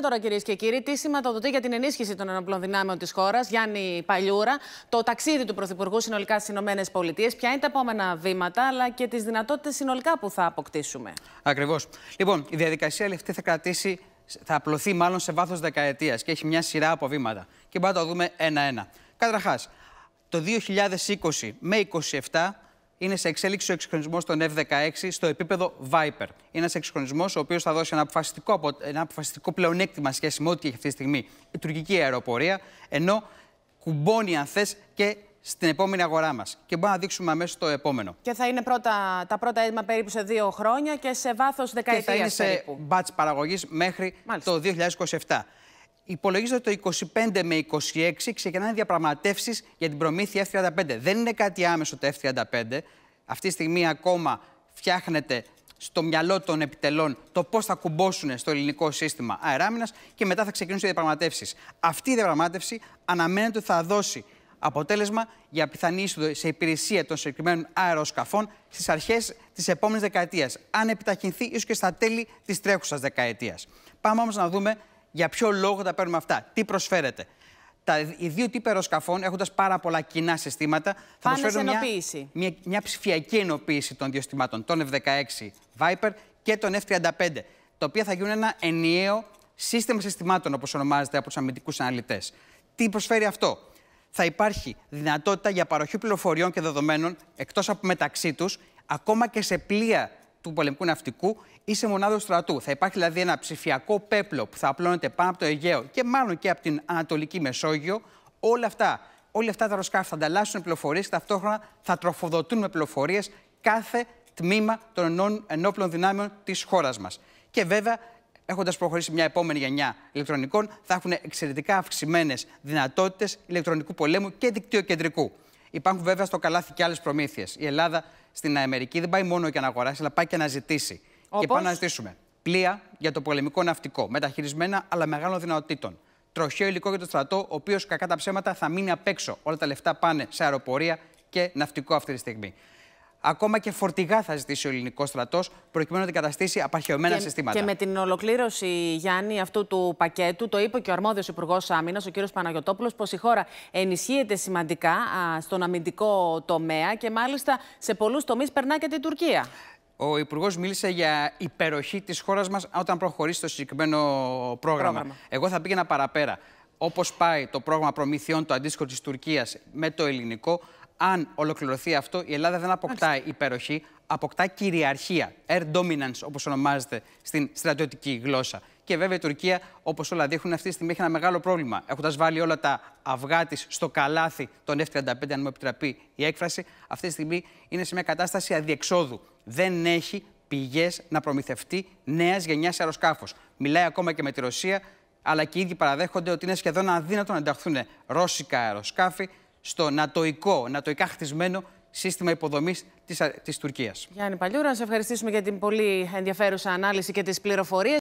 τώρα, κυρίες και κύριοι, τι σηματοδοτεί για την ενίσχυση των ενόπλων δυνάμεων της χώρας, Γιάννη Παλιούρα, το ταξίδι του Πρωθυπουργού συνολικά στις ΗΠΑ, Ποια είναι τα επόμενα βήματα, αλλά και τις δυνατότητες συνολικά που θα αποκτήσουμε. Ακριβώς. Λοιπόν, η διαδικασία αυτή θα κρατήσει, θα απλωθεί μάλλον σε βάθος δεκαετίας και έχει μια σειρά από βήματα. Και πάμε να το δούμε ένα-ένα. Καταρχάς, το 2020 με 27 είναι σε εξέλιξη ο εξυγχρονισμός των F-16 στο επίπεδο Viper. Ένας εξυγχρονισμός ο οποίος θα δώσει ένα αποφασιστικό, ένα αποφασιστικό πλεονέκτημα σχέση με ό,τι έχει αυτή τη στιγμή η τουρκική αεροπορία, ενώ κουμπώνει, αν θες, και στην επόμενη αγορά μας. Και μπορούμε να δείξουμε αμέσως το επόμενο. Και θα είναι πρώτα, τα πρώτα έτοιμα περίπου σε δύο χρόνια και σε βάθος δεκαετία. Και θα είναι σε μπατ παραγωγής μέχρι το 2027 υπολογίζεται το 25 με 26 ξεκινάνε διαπραγματεύσεις για την προμήθεια F-35. Δεν είναι κάτι άμεσο το F-35. Αυτή τη στιγμή ακόμα φτιάχνεται στο μυαλό των επιτελών το πώς θα κουμπώσουν στο ελληνικό σύστημα αεράμινας και μετά θα ξεκινήσουν οι διαπραγματεύσεις. Αυτή η διαπραγμάτευση αναμένεται ότι θα δώσει αποτέλεσμα για πιθανή είσοδο σε υπηρεσία των συγκεκριμένων αεροσκαφών στις αρχές της επόμενης δεκαετίας. Αν επιταχυνθεί, ίσως και στα τέλη της τρέχουσας δεκαετίας. Πάμε όμως να δούμε για ποιο λόγο τα παίρνουμε αυτά, τι προσφέρεται. Τα, οι δύο τύποι αεροσκαφών, έχοντας πάρα πολλά κοινά συστήματα, θα προσφέρουν μια, μια, μια ψηφιακή ενοποίηση των δύο συστημάτων, των F-16 Viper και των F-35, τα οποία θα γίνουν ένα ενιαίο σύστημα συστημάτων, όπως ονομάζεται από τους αμυντικούς αναλυτές. Τι προσφέρει αυτό, θα υπάρχει δυνατότητα για παροχή πληροφοριών και δεδομένων εκτός από μεταξύ τους, ακόμα και σε πλοία του πολεμικού ναυτικού ή σε μονάδος στρατού. Θα υπάρχει δηλαδή ένα ψηφιακό πέπλο που θα απλώνεται πάνω από το Αιγαίο και μάλλον και από την Ανατολική Μεσόγειο. Όλα αυτά, όλα αυτά τα αεροσκάφη θα ανταλλάσσουν πληροφορίες και ταυτόχρονα θα τροφοδοτούν με πληροφορίες κάθε τμήμα των ενόπλων δυνάμεων της χώρας μας. Και βέβαια, έχοντας προχωρήσει μια επόμενη γενιά ηλεκτρονικών, θα έχουν εξαιρετικά αυξημένες δυνατότητες ηλεκτρονικού πολέμου και δικτυοκεντρικού. Υπάρχουν βέβαια στο καλάθι και άλλες προμήθειες. Η Ελλάδα στην Αμερική δεν πάει μόνο για να αγοράσει, αλλά πάει και να ζητήσει. Και πάμε να ζητήσουμε πλοία για το πολεμικό ναυτικό, μεταχειρισμένα αλλά μεγάλων δυνατοτήτων. Τροχαίο υλικό για το στρατό, ο οποίος κακά τα ψέματα θα μείνει απ' έξω. Όλα τα λεφτά πάνε σε αεροπορία και ναυτικό αυτή τη στιγμή. Ακόμα και φορτηγά θα ζητήσει ο ελληνικός στρατός, προκειμένου να αντικαταστήσει απαρχαιωμένα και, συστήματα. Και με την ολοκλήρωση, Γιάννη, αυτού του πακέτου, το είπε και ο αρμόδιος Υπουργός Άμυνας, ο κ. Παναγιοτόπουλος, πως η χώρα ενισχύεται σημαντικά α, στον αμυντικό τομέα και μάλιστα σε πολλούς τομείς περνά και την Τουρκία. Ο Υπουργός μίλησε για υπεροχή της χώρας μας όταν προχωρήσει το συγκεκριμένο πρόγραμμα. πρόγραμμα. Εγώ θα πήγαινα παραπέρα. Όπως πάει το πρόγραμμα προμηθειών το αντίστοιχο της Τουρκίας με το ελληνικό, αν ολοκληρωθεί αυτό, η Ελλάδα δεν αποκτά υπεροχή, αποκτά κυριαρχία. Air dominance, όπως ονομάζεται στην στρατιωτική γλώσσα. Και βέβαια η Τουρκία, όπως όλα δείχνουν, αυτή τη στιγμή έχει ένα μεγάλο πρόβλημα. Έχοντας βάλει όλα τα αυγά της στο καλάθι των F-35, αν μου επιτραπεί η έκφραση, αυτή τη στιγμή είναι σε μια κατάσταση αδιεξόδου. Δεν έχει πηγές να προμηθευτεί νέας γενιάς αεροσκάφος. Μιλάει ακόμα και με τη Ρωσία, αλλά και οι παραδέχονται ότι είναι σχεδόν αδύνατο να ενταχθούν ρώσικα αεροσκάφη στο νατοϊκό, νατοϊκά χτισμένο σύστημα υποδομής της Τουρκίας. Γιάννη Παλιούρα, να σε ευχαριστήσουμε για την πολύ ενδιαφέρουσα ανάλυση και τις πληροφορίες.